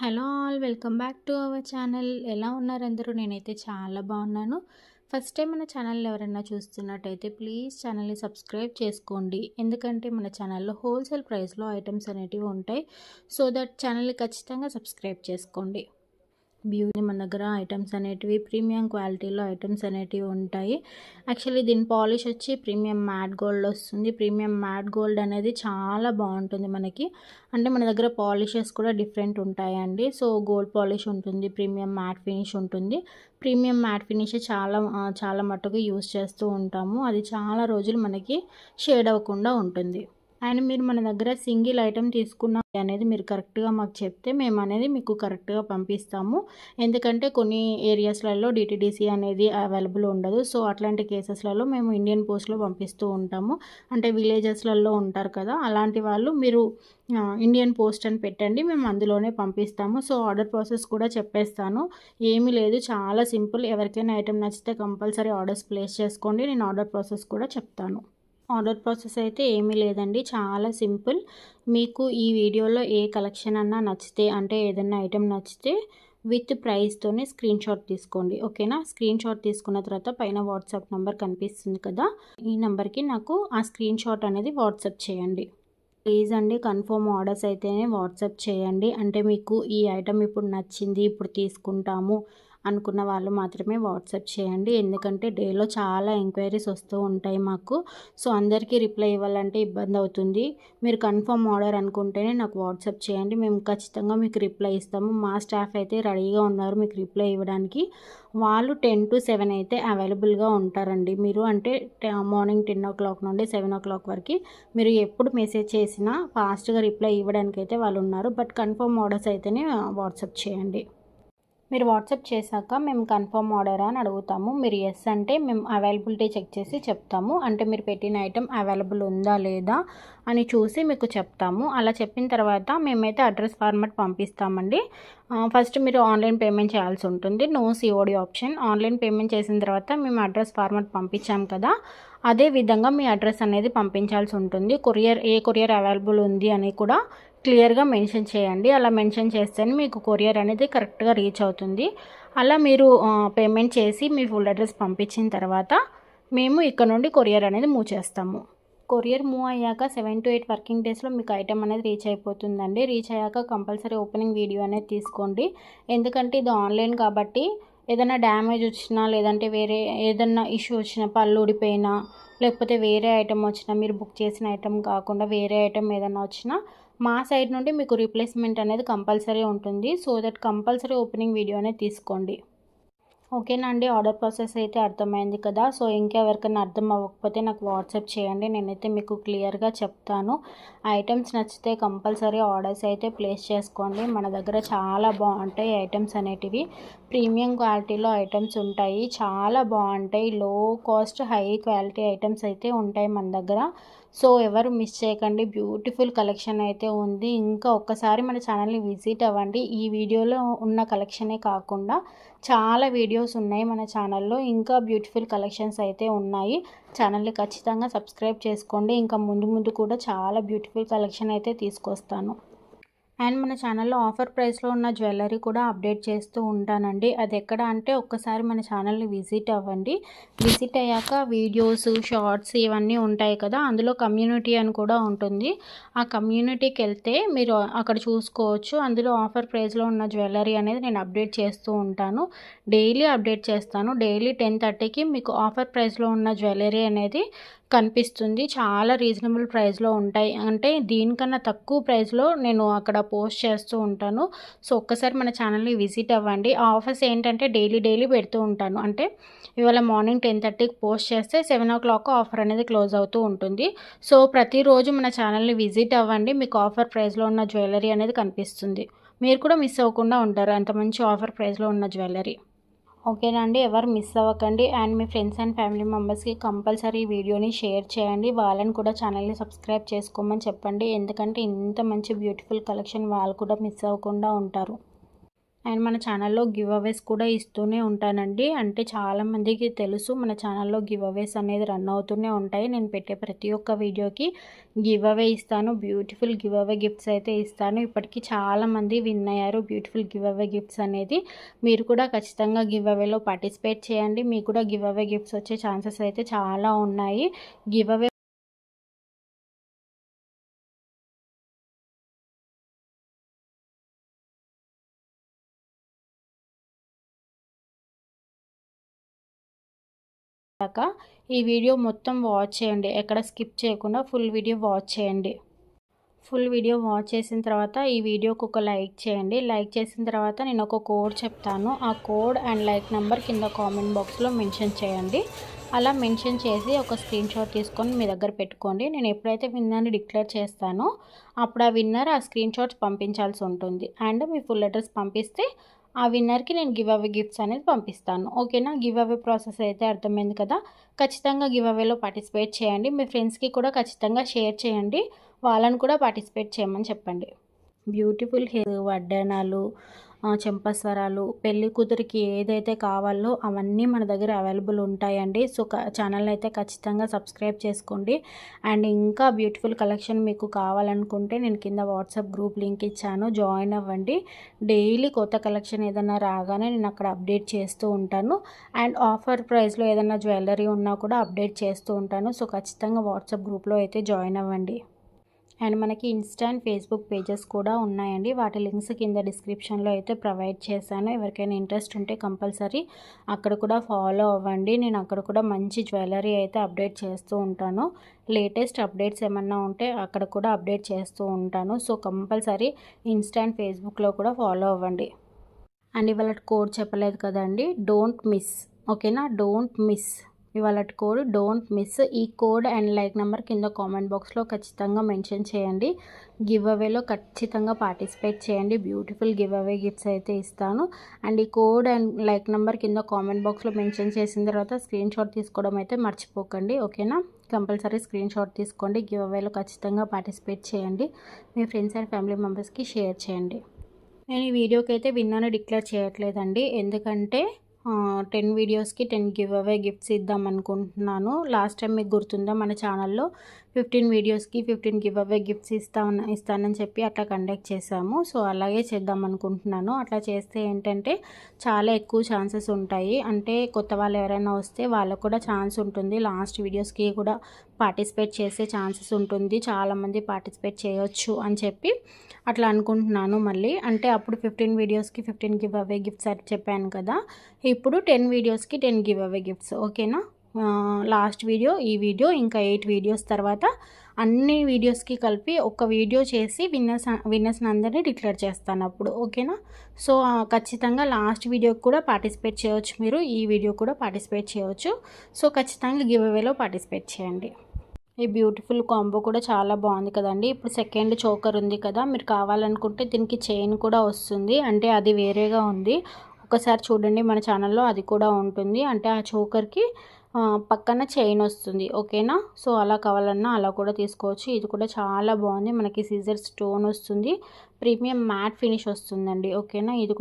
hello all welcome back to our channel ఎలా ఉన్నారు అందరూ నేనైతే చాలా బాగున్నాను ఫస్ట్ టైం మన ఛానల్ ఎవరైనా చూస్తున్నట్టయితే ప్లీజ్ ఛానల్ని సబ్స్క్రైబ్ చేసుకోండి ఎందుకంటే మన ఛానల్లో హోల్సేల్ ప్రైస్లో ఐటమ్స్ అనేటివి ఉంటాయి సో దట్ ఛానల్ని ఖచ్చితంగా సబ్స్క్రైబ్ చేసుకోండి బ్యూటీ మన దగ్గర ఐటమ్స్ అనేటివి ప్రీమియం క్వాలిటీలో ఐటమ్స్ అనేటివి ఉంటాయి యాక్చువల్లీ దీని పాలిష్ వచ్చి ప్రీమియం మ్యాట్ గోల్డ్ వస్తుంది ప్రీమియం మ్యాట్ గోల్డ్ అనేది చాలా బాగుంటుంది మనకి అంటే మన దగ్గర పాలిషెస్ కూడా డిఫరెంట్ ఉంటాయండి సో గోల్డ్ పాలిష్ ఉంటుంది ప్రీమియం మ్యాట్ ఫినిష్ ఉంటుంది ప్రీమియం మ్యాట్ ఫినిష్ చాలా చాలా మట్టుకు యూస్ చేస్తూ ఉంటాము అది చాలా రోజులు మనకి షేడ్ అవ్వకుండా ఉంటుంది అండ్ మీరు మన దగ్గర సింగిల్ ఐటెం తీసుకున్న అనేది మీరు కరెక్ట్గా మాకు చెప్తే మేము అనేది మీకు కరెక్ట్గా పంపిస్తాము ఎందుకంటే కొన్ని ఏరియాస్లలో డిటీడీసీ అనేది అవైలబుల్ ఉండదు సో అట్లాంటి కేసెస్లలో మేము ఇండియన్ పోస్ట్లో పంపిస్తూ ఉంటాము అంటే విలేజెస్లలో ఉంటారు కదా అలాంటి వాళ్ళు మీరు ఇండియన్ పోస్ట్ అని పెట్టండి మేము అందులోనే పంపిస్తాము సో ఆర్డర్ ప్రాసెస్ కూడా చెప్పేస్తాను ఏమీ లేదు చాలా సింపుల్ ఎవరికైనా ఐటెం నచ్చితే కంపల్సరీ ఆర్డర్స్ ప్లేస్ చేసుకోండి నేను ఆర్డర్ ప్రాసెస్ కూడా చెప్తాను ఆర్డర్ ప్రాసెస్ అయితే ఏమీ లేదండి చాలా సింపుల్ మీకు ఈ వీడియోలో ఏ కలెక్షన్ అన్నా నచ్చితే అంటే ఏదన్నా ఐటెం నచ్చితే విత్ ప్రైస్తోనే స్క్రీన్ షాట్ తీసుకోండి ఓకేనా స్క్రీన్ షాట్ తీసుకున్న తర్వాత పైన వాట్సాప్ నెంబర్ కనిపిస్తుంది కదా ఈ నెంబర్కి నాకు ఆ స్క్రీన్ షాట్ అనేది వాట్సాప్ చేయండి ప్లీజ్ అండి కన్ఫర్మ్ ఆర్డర్స్ అయితేనే వాట్సాప్ చేయండి అంటే మీకు ఈ ఐటమ్ ఇప్పుడు నచ్చింది ఇప్పుడు తీసుకుంటాము అనుకున్న వాళ్ళు మాత్రమే వాట్సాప్ చేయండి ఎందుకంటే డేలో చాలా ఎంక్వైరీస్ వస్తూ ఉంటాయి మాకు సో అందరికీ రిప్లై ఇవ్వాలంటే ఇబ్బంది అవుతుంది మీరు కన్ఫర్మ్ ఆర్డర్ అనుకుంటేనే నాకు వాట్సాప్ చేయండి మేము ఖచ్చితంగా మీకు రిప్లై ఇస్తాము మా స్టాఫ్ అయితే రెడీగా ఉన్నారు మీకు రిప్లై ఇవ్వడానికి వాళ్ళు టెన్ టు సెవెన్ అయితే అవైలబుల్గా ఉంటారండి మీరు అంటే మార్నింగ్ టెన్ ఓ క్లాక్ నుండి సెవెన్ ఓ క్లాక్ వరకు మీరు ఎప్పుడు మెసేజ్ చేసినా ఫాస్ట్గా రిప్లై ఇవ్వడానికి అయితే వాళ్ళు ఉన్నారు బట్ కన్ఫర్మ్ ఆర్డర్స్ అయితేనే వాట్సాప్ చేయండి మీరు వాట్సాప్ చేశాక మేము కన్ఫర్మ్ ఆర్డర్ అని అడుగుతాము మీరు ఎస్ అంటే మేము అవైలబిలిటీ చెక్ చేసి చెప్తాము అంటే మీరు పెట్టిన ఐటెం అవైలబుల్ ఉందా లేదా అని చూసి మీకు చెప్తాము అలా చెప్పిన తర్వాత మేమైతే అడ్రస్ ఫార్మాట్ పంపిస్తామండి ఫస్ట్ మీరు ఆన్లైన్ పేమెంట్ చేయాల్సి ఉంటుంది no COD option online payment చేసిన తర్వాత మేము అడ్రస్ ఫార్మాట్ పంపించాం కదా అదే విధంగా మీ అడ్రస్ అనేది పంపించాల్సి ఉంటుంది కొరియర్ ఏ కొరియర్ అవైలబుల్ ఉంది అని కూడా క్లియర్గా మెన్షన్ చేయండి అలా మెన్షన్ చేస్తేనే మీకు కొరియర్ అనేది కరెక్ట్గా రీచ్ అవుతుంది అలా మీరు పేమెంట్ చేసి మీ ఫుల్ అడ్రస్ పంపించిన తర్వాత మేము ఇక్కడ నుండి కొరియర్ అనేది మూవ్ చేస్తాము కొరియర్ మూవ్ అయ్యాక సెవెన్ టు ఎయిట్ వర్కింగ్ డేస్లో మీకు ఐటెం అనేది రీచ్ అయిపోతుందండి రీచ్ అయ్యాక కంపల్సరీ ఓపెనింగ్ వీడియో అనేది తీసుకోండి ఎందుకంటే ఇది ఆన్లైన్ కాబట్టి ఏదైనా డ్యామేజ్ వచ్చినా లేదంటే వేరే ఏదన్నా ఇష్యూ వచ్చినా పళ్ళు ఊడిపోయినా లేకపోతే వేరే ఐటెం వచ్చినా మీరు బుక్ చేసిన ఐటెం కాకుండా వేరే ఐటెం ఏదైనా వచ్చినా మా సైడ్ నుండి మీకు రీప్లేస్మెంట్ అనేది కంపల్సరీ ఉంటుంది so that compulsory opening video అనేది తీసుకోండి ఓకేనా అండి ఆర్డర్ ప్రాసెస్ అయితే అర్థమైంది కదా సో ఇంకెవరికైనా అర్థం అవ్వకపోతే నాకు వాట్సాప్ చేయండి నేనైతే మీకు క్లియర్గా చెప్తాను ఐటమ్స్ నచ్చితే కంపల్సరీ ఆర్డర్స్ అయితే ప్లేస్ చేసుకోండి మన దగ్గర చాలా బాగుంటాయి ఐటమ్స్ అనేటివి ప్రీమియం క్వాలిటీలో ఐటమ్స్ ఉంటాయి చాలా బాగుంటాయి లో కాస్ట్ హై క్వాలిటీ ఐటమ్స్ అయితే ఉంటాయి మన దగ్గర సో ఎవరు మిస్ చేయకండి బ్యూటిఫుల్ కలెక్షన్ అయితే ఉంది ఇంకా ఒక్కసారి మన ఛానల్ని విజిట్ అవ్వండి ఈ వీడియోలో ఉన్న కలెక్షనే కాకుండా చాలా వీడియోస్ ఉన్నాయి మన ఛానల్లో ఇంకా బ్యూటిఫుల్ కలెక్షన్స్ అయితే ఉన్నాయి ఛానల్ని ఖచ్చితంగా సబ్స్క్రైబ్ చేసుకోండి ఇంకా ముందు ముందు కూడా చాలా బ్యూటిఫుల్ కలెక్షన్ అయితే తీసుకొస్తాను అండ్ మన ఛానల్లో ఆఫర్ ప్రైస్లో ఉన్న జ్యువెలరీ కూడా అప్డేట్ చేస్తూ ఉంటానండి అది ఎక్కడ అంటే ఒక్కసారి మన ఛానల్ని విజిట్ అవ్వండి విజిట్ అయ్యాక వీడియోస్ షార్ట్స్ ఇవన్నీ ఉంటాయి కదా అందులో కమ్యూనిటీ అని కూడా ఉంటుంది ఆ కమ్యూనిటీకి వెళ్తే మీరు అక్కడ చూసుకోవచ్చు అందులో ఆఫర్ ప్రైస్లో ఉన్న జ్యువెలరీ అనేది నేను అప్డేట్ చేస్తూ ఉంటాను డైలీ అప్డేట్ చేస్తాను డైలీ టెన్ థర్టీకి మీకు ఆఫర్ ప్రైస్లో ఉన్న జ్యువెలరీ అనేది కనిపిస్తుంది చాలా రీజనబుల్ ప్రైస్లో ఉంటాయి అంటే దీనికన్నా తక్కువ ప్రైస్లో నేను అక్కడ పోస్ట్ చేస్తూ ఉంటాను సో ఒక్కసారి మన ఛానల్ని విజిట్ అవ్వండి ఆ ఆఫర్స్ ఏంటంటే డైలీ డైలీ పెడుతూ ఉంటాను అంటే ఇవాళ మార్నింగ్ టెన్ థర్టీకి పోస్ట్ చేస్తే సెవెన్ ఓ క్లాక్ ఆఫర్ అనేది క్లోజ్ అవుతూ ఉంటుంది సో ప్రతిరోజు మన ఛానల్ని విజిట్ అవ్వండి మీకు ఆఫర్ ప్రైస్లో ఉన్న జ్యువెలరీ అనేది కనిపిస్తుంది మీరు కూడా మిస్ అవ్వకుండా ఉంటారు అంత మంచి ఆఫర్ ప్రైస్లో ఉన్న జ్యువెలరీ ఓకేనా అండి ఎవరు మిస్ అవ్వకండి అండ్ మీ ఫ్రెండ్స్ అండ్ ఫ్యామిలీ మెంబర్స్కి కంపల్సరీ ఈ వీడియోని షేర్ చేయండి వాళ్ళని కూడా ఛానల్ని సబ్స్క్రైబ్ చేసుకోమని చెప్పండి ఎందుకంటే ఇంత మంచి బ్యూటిఫుల్ కలెక్షన్ వాళ్ళు కూడా మిస్ అవ్వకుండా ఉంటారు అండ్ మన ఛానల్లో గివ్ అవేస్ కూడా ఇస్తూనే ఉంటానండి అంటే చాలామందికి తెలుసు మన ఛానల్లో గివ్ అవేస్ అనేది రన్ అవుతూనే ఉంటాయి నేను పెట్టే ప్రతి ఒక్క వీడియోకి గివ్ అవే ఇస్తాను బ్యూటిఫుల్ గివ్ అవే గిఫ్ట్స్ అయితే ఇస్తాను ఇప్పటికీ చాలామంది విన్ అయ్యారు బ్యూటిఫుల్ గివ్ అవే గిఫ్ట్స్ అనేది మీరు కూడా ఖచ్చితంగా గివ్ అవేలో పార్టిసిపేట్ చేయండి మీకు కూడా గివ్ అవే గిఫ్ట్స్ వచ్చే ఛాన్సెస్ అయితే చాలా ఉన్నాయి గివ్ అవే దాకా ఈ వీడియో మొత్తం వాచ్ చేయండి ఎక్కడ స్కిప్ చేయకుండా ఫుల్ వీడియో వాచ్ చేయండి ఫుల్ వీడియో వాచ్ చేసిన తర్వాత ఈ వీడియోకి ఒక లైక్ చేయండి లైక్ చేసిన తర్వాత నేను ఒక కోడ్ చెప్తాను ఆ కోడ్ అండ్ లైక్ నెంబర్ కింద కామెంట్ బాక్స్లో మెన్షన్ చేయండి అలా మెన్షన్ చేసి ఒక స్క్రీన్ షాట్ తీసుకొని మీ దగ్గర పెట్టుకోండి నేను ఎప్పుడైతే విన్నర్ని డిక్లేర్ చేస్తానో అప్పుడు ఆ విన్నర్ ఆ స్క్రీన్ షాట్స్ పంపించాల్సి ఉంటుంది అండ్ మీ ఫుల్ అడ్రస్ పంపిస్తే ఆ విన్నర్కి నేను గివ్ అవే గిఫ్ట్స్ అనేది పంపిస్తాను ఓకేనా గివ్ అవే ప్రాసెస్ అయితే అర్థమైంది కదా ఖచ్చితంగా గివ్ అవేలో పార్టిసిపేట్ చేయండి మీ ఫ్రెండ్స్కి కూడా ఖచ్చితంగా షేర్ చేయండి వాళ్ళని కూడా పార్టిసిపేట్ చేయమని చెప్పండి బ్యూటిఫుల్ హెయిర్ వడ్డనాలు చెంపస్వరాలు పెళ్లి కూతురికి ఏదైతే కావాలో అవన్నీ మన దగ్గర అవైలబుల్ ఉంటాయండి సో ఛానల్ అయితే ఖచ్చితంగా సబ్స్క్రైబ్ చేసుకోండి అండ్ ఇంకా బ్యూటిఫుల్ కలెక్షన్ మీకు కావాలనుకుంటే నేను కింద వాట్సాప్ గ్రూప్ లింక్ ఇచ్చాను జాయిన్ అవ్వండి డైలీ కొత్త కలెక్షన్ ఏదైనా రాగానే నేను అక్కడ అప్డేట్ చేస్తూ ఉంటాను అండ్ ఆఫర్ ప్రైస్లో ఏదైనా జ్యువెలరీ ఉన్నా కూడా అప్డేట్ చేస్తూ ఉంటాను సో ఖచ్చితంగా వాట్సాప్ గ్రూప్లో అయితే జాయిన్ అవ్వండి అండ్ మనకి ఇన్స్టా అండ్ ఫేస్బుక్ పేజెస్ కూడా ఉన్నాయండి వాటి లింక్స్ కింద డిస్క్రిప్షన్లో అయితే ప్రొవైడ్ చేశాను ఎవరికైనా ఇంట్రెస్ట్ ఉంటే కంపల్సరీ అక్కడ కూడా ఫాలో అవ్వండి నేను అక్కడ కూడా మంచి జ్యువెలరీ అయితే అప్డేట్ చేస్తూ ఉంటాను లేటెస్ట్ అప్డేట్స్ ఏమన్నా ఉంటే అక్కడ కూడా అప్డేట్ చేస్తూ ఉంటాను సో కంపల్సరీ ఇన్స్టా అండ్ ఫేస్బుక్లో కూడా ఫాలో అవ్వండి అండ్ ఇవాళ కోడ్ చెప్పలేదు కదండి డోంట్ మిస్ ఓకేనా డోంట్ మిస్ ఇవాళ కోడ్ డోంట్ మిస్ ఈ కోడ్ అండ్ లైక్ నెంబర్ కింద కామెంట్ బాక్స్లో ఖచ్చితంగా మెన్షన్ చేయండి గివ్ అవేలో ఖచ్చితంగా పార్టిసిపేట్ చేయండి బ్యూటిఫుల్ గివ్ అవే గిఫ్ట్స్ అయితే ఇస్తాను అండ్ ఈ కోడ్ అండ్ లైక్ నెంబర్ కింద కామెంట్ బాక్స్లో మెన్షన్ చేసిన తర్వాత స్క్రీన్ షాట్ తీసుకోవడం అయితే మర్చిపోకండి ఓకేనా కంపల్సరీ స్క్రీన్ షాట్ తీసుకోండి గివ్ అవేలో ఖచ్చితంగా పార్టిసిపేట్ చేయండి మీ ఫ్రెండ్స్ అండ్ ఫ్యామిలీ మెంబర్స్కి షేర్ చేయండి నేను ఈ వీడియోకి అయితే విన్నాను డిక్లేర్ చేయట్లేదండి ఎందుకంటే టెన్ వీడియోస్కి టెన్ గివ్ అవే గిఫ్ట్స్ ఇద్దాం అనుకుంటున్నాను లాస్ట్ టైం మీకు గుర్తుందా మన ఛానల్లో ఫిఫ్టీన్ వీడియోస్కి ఫిఫ్టీన్ గివ్ అవే గిఫ్ట్స్ ఇస్తా ఇస్తానని చెప్పి అట్లా కండక్ట్ చేశాము సో అలాగే చేద్దాం అనుకుంటున్నాను అట్లా చేస్తే ఏంటంటే చాలా ఎక్కువ ఛాన్సెస్ ఉంటాయి అంటే కొత్త వాళ్ళు ఎవరైనా వస్తే వాళ్ళకు కూడా ఛాన్స్ ఉంటుంది లాస్ట్ వీడియోస్కి కూడా పార్టిసిపేట్ చేసే ఛాన్సెస్ ఉంటుంది చాలామంది పార్టిసిపేట్ చేయొచ్చు అని చెప్పి అట్లా అనుకుంటున్నాను మళ్ళీ అంటే అప్పుడు ఫిఫ్టీన్ వీడియోస్కి ఫిఫ్టీన్ గివ్ అవే గిఫ్ట్స్ అని చెప్పాను కదా ఇప్పుడు టెన్ వీడియోస్కి టెన్ గివ్ అవే గిఫ్ట్స్ ఓకేనా లాస్ట్ వీడియో ఈ వీడియో ఇంకా ఎయిట్ వీడియోస్ తర్వాత అన్ని వీడియోస్కి కలిపి ఒక వీడియో చేసి విన్నర్స్ విన్నర్స్ని అందరినీ డిక్లేర్ చేస్తాను అప్పుడు ఓకేనా సో ఖచ్చితంగా లాస్ట్ వీడియోకి కూడా పార్టిసిపేట్ చేయవచ్చు మీరు ఈ వీడియో కూడా పార్టిసిపేట్ చేయవచ్చు సో ఖచ్చితంగా గివ్ అవేలో పార్టిసిపేట్ చేయండి ఈ బ్యూటిఫుల్ కాంబో కూడా చాలా బాగుంది కదండి ఇప్పుడు సెకండ్ చోకర్ ఉంది కదా మీరు కావాలనుకుంటే దీనికి చైన్ కూడా వస్తుంది అంటే అది వేరేగా ఉంది ఒకసారి చూడండి మన ఛానల్లో అది కూడా ఉంటుంది అంటే ఆ చోకర్కి పక్కన చైన్ వస్తుంది ఓకేనా సో అలా కావాలన్నా అలా కూడా తీసుకోవచ్చు ఇది కూడా చాలా బాగుంది మనకి సీజర్ స్టోన్ వస్తుంది ప్రీమియం మ్యాట్ ఫినిష్ వస్తుందండి ఓకేనా ఇది